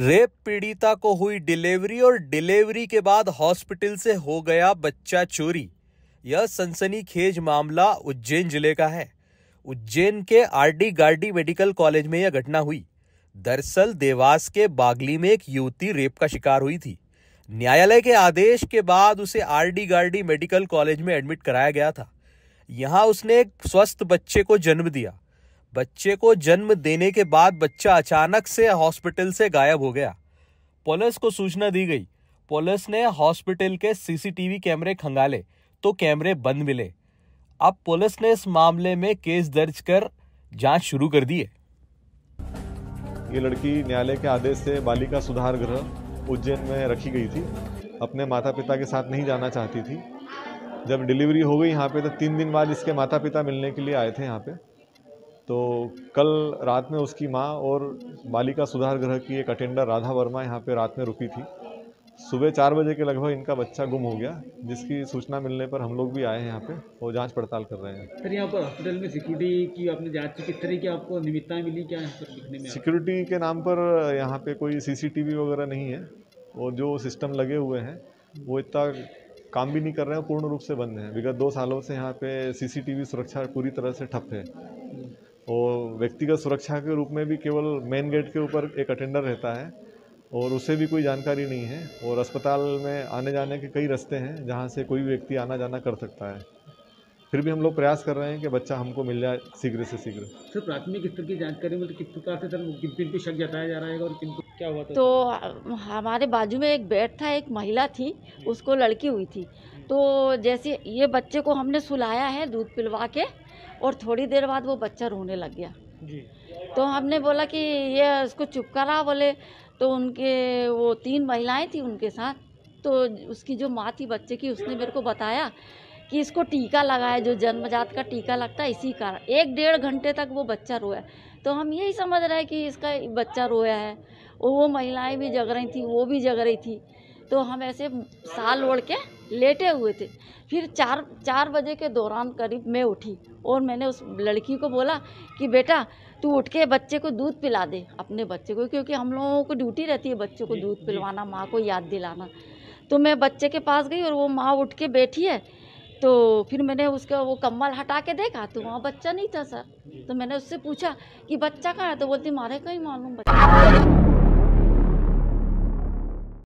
Rape पीड़िता को हुई डिलीवरी और डिलीवरी के बाद हॉस्पिटल से हो गया बच्चा चोरी यह सनसनीखेज मामला उज्जैन जिले का है उज्जैन के आरडी गार्डी मेडिकल कॉलेज में यह घटना हुई दरअसल देवास के बागली में एक युवती रेप का शिकार हुई थी न्यायालय के आदेश के बाद उसे आरडी गार्डी मेडिकल कॉलेज में एडमिट कराया गया था यहाँ उसने एक स्वस्थ बच्चे को जन्म दिया बच्चे को जन्म देने के बाद बच्चा अचानक से हॉस्पिटल से गायब हो गया पुलिस को सूचना दी गई पुलिस ने हॉस्पिटल के सीसीटीवी कैमरे खंगाले तो कैमरे बंद मिले अब पुलिस ने इस मामले में केस दर्ज कर जांच शुरू कर दी है ये लड़की न्यायालय के आदेश से बालिका सुधार गृह उज्जैन में रखी गई थी अपने माता पिता के साथ नहीं जाना चाहती थी जब डिलीवरी हो गई यहाँ पे तो तीन दिन बाद इसके माता पिता मिलने के लिए आए थे यहाँ पे तो कल रात में उसकी माँ और बालिका सुधार गृह की एक अटेंडर राधा वर्मा यहाँ पे रात में रुकी थी सुबह चार बजे के लगभग इनका बच्चा गुम हो गया जिसकी सूचना मिलने पर हम लोग भी आए हैं यहाँ पे और जांच पड़ताल कर रहे हैं सर यहाँ पर हॉस्पिटल में सिक्योरिटी की आपने जांच की किस तरह की आपको निमित्ता मिली क्या में सिक्योरिटी के नाम पर यहाँ पे कोई सीसीटीवी वगैरह नहीं है और जो सिस्टम लगे हुए हैं वो इतना काम भी नहीं कर रहे हैं पूर्ण रूप से बंद हैं विगत दो सालों से यहाँ पे सीसीटीवी सुरक्षा पूरी तरह से ठप है और व्यक्तिगत सुरक्षा के रूप में भी केवल मेन गेट के ऊपर एक अटेंडर रहता है और उसे भी कोई जानकारी नहीं है और अस्पताल में आने जाने के कई रास्ते हैं जहाँ से कोई व्यक्ति आना जाना कर सकता है फिर भी हम लोग प्रयास कर रहे हैं कि बच्चा हमको मिल जाए शीघ्र से शीघ्र सर प्राथमिक स्तर की जानकारी करें मतलब तो किस प्रकार से सर किन पे शक जताया जा रहा है और किन क्या हुआ था तो हमारे बाजू में एक बेड था एक महिला थी उसको लड़की हुई थी तो जैसे ये बच्चे को हमने सुलाया है दूध पिलवा के और थोड़ी देर बाद वो बच्चा रोने लग गया जी। तो हमने बोला कि ये उसको चुप करा बोले तो उनके वो तीन महिलाएं थी उनके साथ तो उसकी जो माँ थी बच्चे की उसने मेरे को बताया कि इसको टीका लगाया जो जन्मजात का टीका लगता है इसी कारण एक डेढ़ घंटे तक वो बच्चा रोया तो हम यही समझ रहे कि इसका बच्चा रोया है और वो महिलाएं भी जग रही थी वो भी जग रही थी तो हम ऐसे साल ओढ़ के लेटे हुए थे फिर चार चार बजे के दौरान करीब मैं उठी और मैंने उस लड़की को बोला कि बेटा तू उठ के बच्चे को दूध पिला दे अपने बच्चे को क्योंकि हम लोगों को ड्यूटी रहती है बच्चों को दूध पिलवाना माँ को याद दिलाना तो मैं बच्चे के पास गई और वो माँ उठ के बैठी है तो फिर मैंने उसका वो कम्बल हटा के देखा तो वहाँ बच्चा नहीं था सर तो मैंने उससे पूछा कि बच्चा कहाँ है तो बोलती मारे कहीं मालूम बच्चा